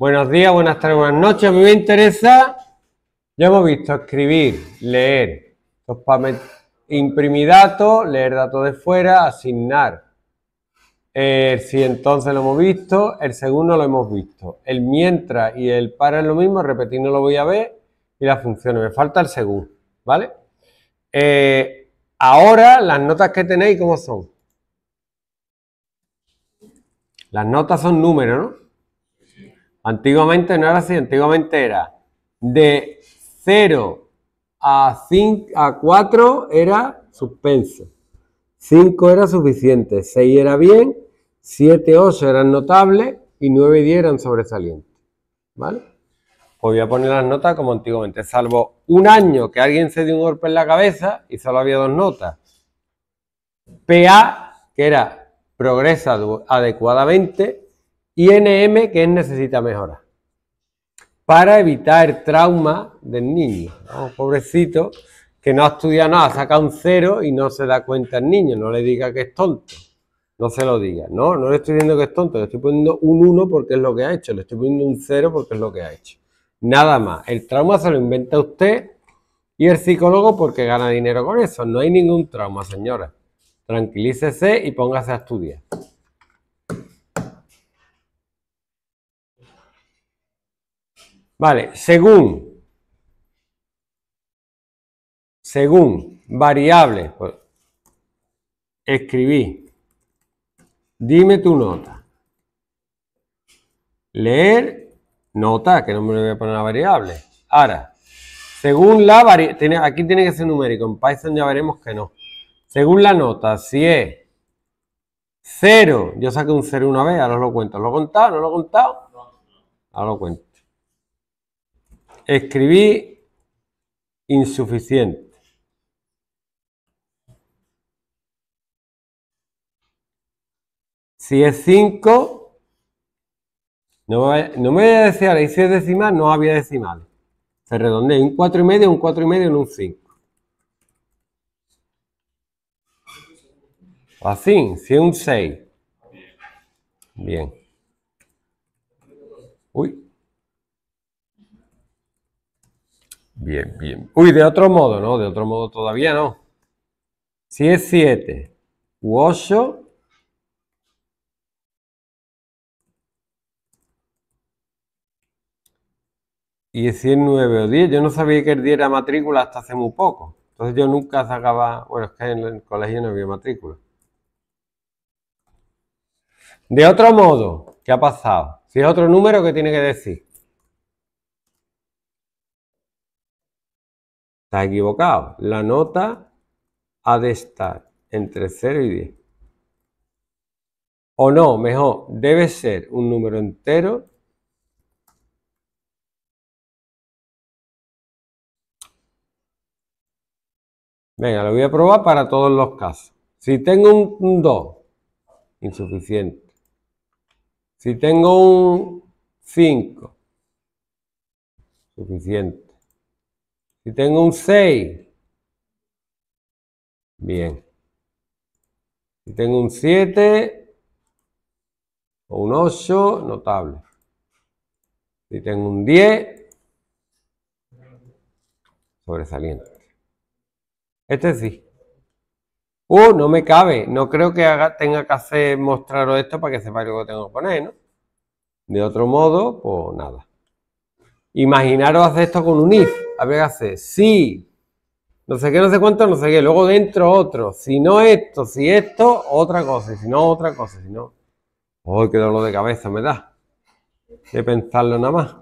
Buenos días, buenas tardes, buenas noches. A mí me interesa, ya hemos visto escribir, leer, imprimir datos, leer datos de fuera, asignar. Eh, si entonces lo hemos visto, el segundo lo hemos visto. El mientras y el para es lo mismo, repetir no lo voy a ver y las funciones. Me falta el segundo, ¿vale? Eh, ahora las notas que tenéis, ¿cómo son? Las notas son números, ¿no? Antiguamente no era así, antiguamente era de 0 a, 4 era suspenso, 5 era suficiente, 6 era bien, 7, 8 eran notables y 9 y 10 eran sobresalientes. ¿Vale? voy a poner las notas como antiguamente, salvo un año que alguien se dio un golpe en la cabeza y solo había dos notas. PA, que era progresa adecuadamente, INM que necesita mejora para evitar el trauma del niño. un oh, pobrecito, que no ha estudiado nada, saca un cero y no se da cuenta el niño. No le diga que es tonto. No se lo diga. No, no le estoy diciendo que es tonto. Le estoy poniendo un 1 porque es lo que ha hecho. Le estoy poniendo un cero porque es lo que ha hecho. Nada más. El trauma se lo inventa usted y el psicólogo porque gana dinero con eso. No hay ningún trauma, señora. Tranquilícese y póngase a estudiar. Vale, según, según variable, pues, escribí, dime tu nota. Leer, nota, que no me voy a poner la variable. Ahora, según la variable, aquí tiene que ser numérico, en Python ya veremos que no. Según la nota, si es 0, yo saqué un 0 una vez, ahora os lo cuento. ¿Lo he contado? ¿No lo he contado? Ahora lo cuento. Escribí insuficiente. Si es 5, no, me voy a decir y si es decimal, no había decimales. Se redondea un 4,5, un 4,5 y en un 5. Así, si es un 6. Bien. Uy. Bien, bien. Uy, de otro modo, ¿no? De otro modo todavía no. Si es 7 u 8, y si es 9 o 10, yo no sabía que el 10 era matrícula hasta hace muy poco. Entonces yo nunca sacaba, bueno, es que en el colegio no había matrícula. De otro modo, ¿qué ha pasado? Si es otro número, ¿qué tiene que decir? Está equivocado. La nota ha de estar entre 0 y 10. O no, mejor, debe ser un número entero Venga, lo voy a probar para todos los casos. Si tengo un, un 2, insuficiente. Si tengo un 5, suficiente. Si tengo un 6, bien. Si tengo un 7 o un 8, notable. Si tengo un 10, sobresaliente. Este sí. Uh, no me cabe. No creo que tenga que hacer mostraros esto para que sepáis lo que tengo que poner, ¿no? De otro modo, pues nada. Imaginaros hacer esto con un if. A ver, sí, no sé qué, no sé cuánto, no sé qué, luego dentro otro, si no esto, si esto, otra cosa, si no otra cosa, si no. ¡Ay, qué dolor de cabeza me da! De pensarlo nada más.